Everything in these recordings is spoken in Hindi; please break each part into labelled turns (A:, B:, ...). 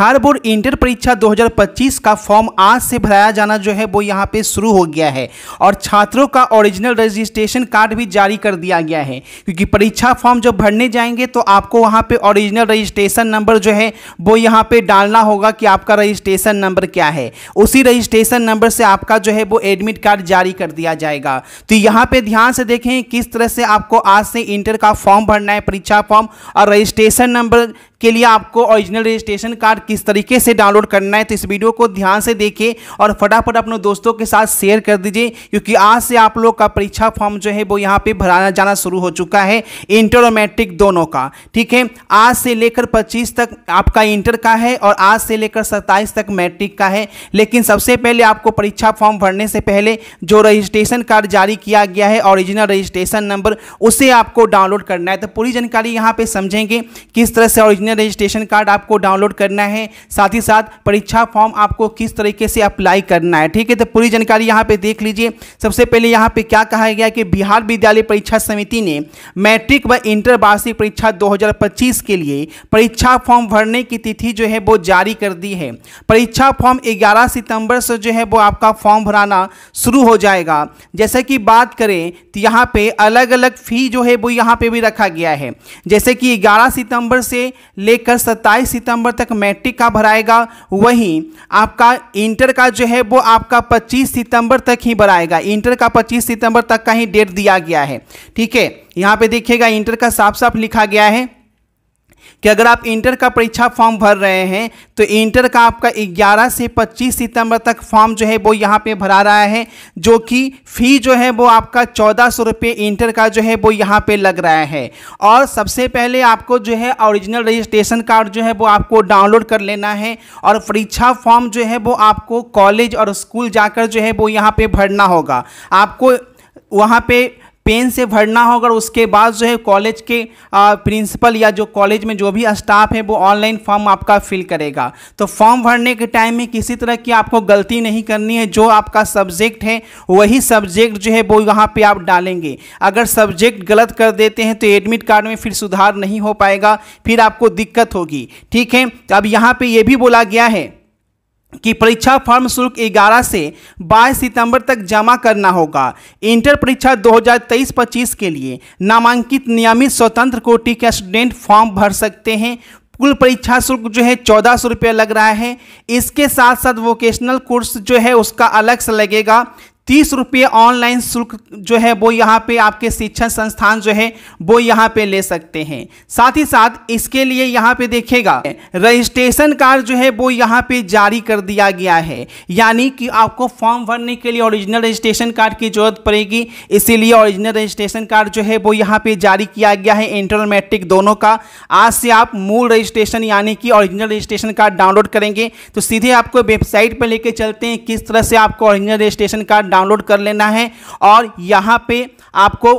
A: बिहार बोर्ड इंटर परीक्षा 2025 का फॉर्म आज से भराया जाना जो है वो यहाँ पे शुरू हो गया है और छात्रों का ओरिजिनल रजिस्ट्रेशन कार्ड भी जारी कर दिया गया है क्योंकि परीक्षा फॉर्म जब भरने जाएंगे तो आपको वहाँ पे ओरिजिनल रजिस्ट्रेशन नंबर जो है वो यहाँ पे डालना होगा कि आपका रजिस्ट्रेशन नंबर क्या है उसी रजिस्ट्रेशन नंबर से आपका जो है वो एडमिट कार्ड जारी कर दिया जाएगा तो यहाँ पर ध्यान से देखें किस तरह से आपको आज से इंटर का फॉर्म भरना है परीक्षा फॉर्म और रजिस्ट्रेशन नंबर के लिए आपको ओरिजिनल रजिस्ट्रेशन कार्ड किस तरीके से डाउनलोड करना है तो इस वीडियो को ध्यान से देखें और फटाफट अपने दोस्तों के साथ शेयर कर दीजिए क्योंकि आज से आप लोग का परीक्षा फॉर्म जो है वो यहाँ पे भराना जाना शुरू हो चुका है इंटर और मैट्रिक दोनों का ठीक है आज से लेकर पच्चीस तक आपका इंटर का है और आज से लेकर सत्ताईस तक मैट्रिक का है लेकिन सबसे पहले आपको परीक्षा फॉर्म भरने से पहले जो रजिस्ट्रेशन कार्ड जारी किया गया है ऑरिजिनल रजिस्ट्रेशन नंबर उसे आपको डाउनलोड करना है तो पूरी जानकारी यहाँ पर समझेंगे किस तरह से ऑरिजिनल ओरिजिनल रजिस्ट्रेशन कार्ड आपको डाउनलोड करना है साथ ही साथ परीक्षा फॉर्म आपको किस तरीके से अप्लाई करना है ठीक है तो पूरी जानकारी यहाँ पे देख लीजिए सबसे पहले यहाँ पे क्या कहा गया कि बिहार विद्यालय परीक्षा समिति ने मैट्रिक व इंटर वार्षिक परीक्षा दो के लिए परीक्षा फॉर्म भरने की तिथि जो है वो जारी कर दी है परीक्षा फॉर्म ग्यारह सितंबर से जो है वो आपका फॉर्म भराना शुरू हो जाएगा जैसे कि बात करें तो यहाँ पे अलग अलग फ़ी जो है वो यहाँ पे भी रखा गया है जैसे कि 11 सितंबर से लेकर 27 सितंबर तक मैट्रिक का भराएगा वहीं आपका इंटर का जो है वो आपका 25 सितंबर तक ही भराएगा इंटर का 25 सितंबर तक का ही डेट दिया गया है ठीक है यहाँ पे देखिएगा इंटर का साफ साफ लिखा गया है कि अगर आप इंटर का परीक्षा फॉर्म भर रहे हैं तो इंटर का आपका 11 से 25 सितंबर तक फॉर्म जो है वो यहाँ पे भरा रहा है जो कि फ़ी जो है वो आपका चौदह सौ रुपये इंटर का जो है वो यहाँ पे लग रहा है और सबसे पहले आपको जो है ओरिजिनल रजिस्ट्रेशन कार्ड जो है वो आपको डाउनलोड कर लेना है और परीक्षा फॉर्म जो है वो आपको कॉलेज और स्कूल जाकर जो है वो यहाँ पर भरना होगा आपको वहाँ पर पेन से भरना होगा उसके बाद जो है कॉलेज के प्रिंसिपल या जो कॉलेज में जो भी स्टाफ है वो ऑनलाइन फॉर्म आपका फिल करेगा तो फॉर्म भरने के टाइम में किसी तरह की आपको गलती नहीं करनी है जो आपका सब्जेक्ट है वही सब्जेक्ट जो है वो यहाँ पर आप डालेंगे अगर सब्जेक्ट गलत कर देते हैं तो एडमिट कार्ड में फिर सुधार नहीं हो पाएगा फिर आपको दिक्कत होगी ठीक है अब यहाँ पर यह भी बोला गया है कि परीक्षा फॉर्म शुल्क 11 से 22 सितंबर तक जमा करना होगा इंटर परीक्षा 2023-25 के लिए नामांकित नियमित स्वतंत्र कोटि के स्टूडेंट फॉर्म भर सकते हैं कुल परीक्षा शुल्क जो है चौदह सौ रुपया लग रहा है इसके साथ साथ वोकेशनल कोर्स जो है उसका अलग से लगेगा तीस रुपये ऑनलाइन शुल्क जो है वो यहाँ पे आपके शिक्षण संस्थान जो है वो यहाँ पे ले सकते हैं साथ ही साथ इसके लिए यहाँ पे देखेगा रजिस्ट्रेशन कार्ड जो है वो यहाँ पे जारी कर दिया गया है यानी कि आपको फॉर्म भरने के लिए ओरिजिनल रजिस्ट्रेशन कार्ड की जरूरत पड़ेगी इसीलिए ओरिजिनल रजिस्ट्रेशन कार्ड जो है वो यहाँ पे जारी किया गया है इंटर मैट्रिक दोनों का आज से आप मूल रजिस्ट्रेशन यानी कि ओरिजिनल रजिस्ट्रेशन कार्ड डाउनलोड करेंगे तो सीधे आपको वेबसाइट पर लेके चलते हैं किस तरह से आपको ओरिजिनल रजिस्ट्रेशन कार्ड डाउनलोड कर लेना है और यहाँ पे आपको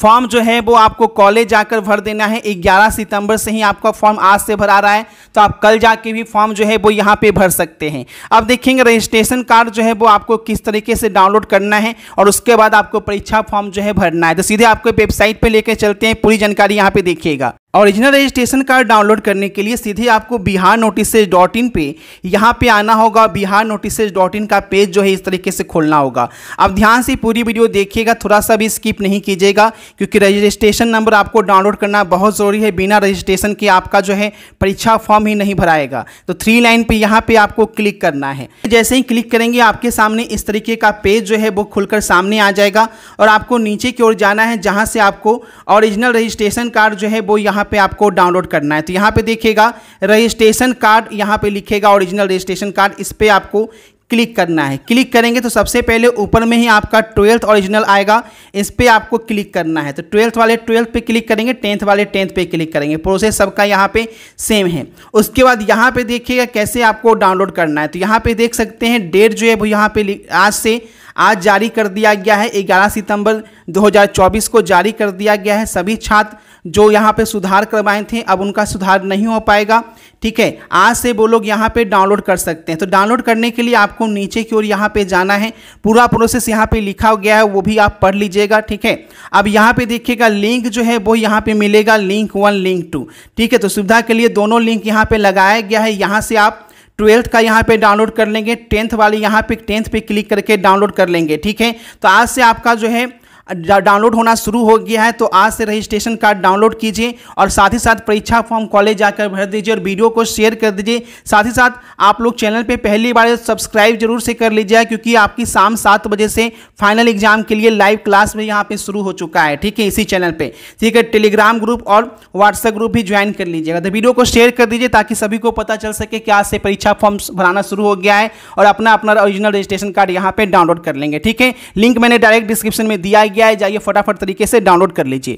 A: फॉर्म जो है वो आपको कॉलेज जाकर भर देना है 11 सितंबर से ही आपका फॉर्म आज से भरा रहा है तो आप कल जाके भी फॉर्म जो है वो यहाँ पे भर सकते हैं अब देखेंगे रजिस्ट्रेशन कार्ड जो है वो आपको किस तरीके से डाउनलोड करना है और उसके बाद आपको परीक्षा फॉर्म जो है भरना है तो सीधे आपको वेबसाइट पर लेकर चलते हैं पूरी जानकारी यहाँ पर देखिएगा ओरिजिनल रजिस्ट्रेशन कार्ड डाउनलोड करने के लिए सीधे आपको बिहार नोटिसेज डॉट इन पर यहाँ पर आना होगा बिहार नोटिसेज डॉट इन का पेज जो है इस तरीके से खोलना होगा अब ध्यान से पूरी वीडियो देखिएगा थोड़ा सा भी स्किप नहीं कीजिएगा क्योंकि रजिस्ट्रेशन नंबर आपको डाउनलोड करना बहुत ज़रूरी है बिना रजिस्ट्रेशन के आपका जो है परीक्षा फॉर्म ही नहीं भराएगा तो थ्री लाइन पे यहाँ पे आपको क्लिक करना है जैसे ही क्लिक करेंगे आपके सामने इस तरीके का पेज जो है वो खुलकर सामने आ जाएगा और आपको नीचे की ओर जाना है जहाँ से आपको ओरिजिनल रजिस्ट्रेशन कार्ड जो है वो यहाँ यहाँ पे आपको डाउनलोड करना है तो यहाँ पे देखिएगा रजिस्ट्रेशन कार्ड यहाँ पे लिखेगा ओरिजिनल रजिस्ट्रेशन कार्ड इस पर आपको क्लिक करना है क्लिक करेंगे तो सबसे पहले ऊपर में ही आपका ट्वेल्थ ओरिजिनल आएगा इस पर आपको क्लिक करना है तो ट्वेल्थ वाले ट्वेल्थ पे क्लिक करेंगे टेंथ वाले टेंथ पे क्लिक करेंगे प्रोसेस सबका यहाँ पे सेम है उसके बाद यहाँ पे देखिएगा कैसे आपको डाउनलोड करना है तो यहाँ पे देख सकते हैं डेट जो है वो यहाँ पे आज से आज जारी कर दिया गया है 11 सितंबर 2024 को जारी कर दिया गया है सभी छात्र जो यहाँ पे सुधार करवाए थे अब उनका सुधार नहीं हो पाएगा ठीक है आज से वो लोग यहाँ पे डाउनलोड कर सकते हैं तो डाउनलोड करने के लिए आपको नीचे की ओर यहाँ पे जाना है पूरा प्रोसेस यहाँ पे लिखा गया है वो भी आप पढ़ लीजिएगा ठीक है अब यहाँ पे देखिएगा लिंक जो है वो यहाँ पे मिलेगा लिंक वन लिंक टू ठीक है तो सुविधा के लिए दोनों लिंक यहाँ पर लगाया गया है यहाँ से आप ट्वेल्थ का यहाँ पे डाउनलोड कर लेंगे टेंथ वाली यहाँ पे टेंथ पे क्लिक करके डाउनलोड कर लेंगे ठीक है तो आज से आपका जो है डाउनलोड होना शुरू हो गया है तो आज से रजिस्ट्रेशन कार्ड डाउनलोड कीजिए और साथ ही साथ परीक्षा फॉर्म कॉलेज जाकर भर दीजिए और वीडियो को शेयर कर दीजिए साथ ही साथ आप लोग चैनल पर पहली बार सब्सक्राइब जरूर से कर लीजिए क्योंकि आपकी शाम सात बजे से फाइनल एग्जाम के लिए लाइव क्लास में यहाँ पर शुरू हो चुका है ठीक है इसी चैनल पर ठीक है टेलीग्राम ग्रुप और व्हाट्सएप ग्रुप भी ज्वाइन कर लीजिएगा तो वीडियो को शेयर कर दीजिए ताकि सभी को पता चल सके कि आज से परीक्षा फॉर्म भराना शुरू हो गया है और अपना अपना ओरिजिनल रजिस्ट्रेशन कार्ड यहाँ पर डाउनलोड कर लेंगे ठीक है लिंक मैंने डायरेक्ट डिस्क्रिप्शन में दिया गया है जाइए फटाफट तरीके से डाउनलोड कर लीजिए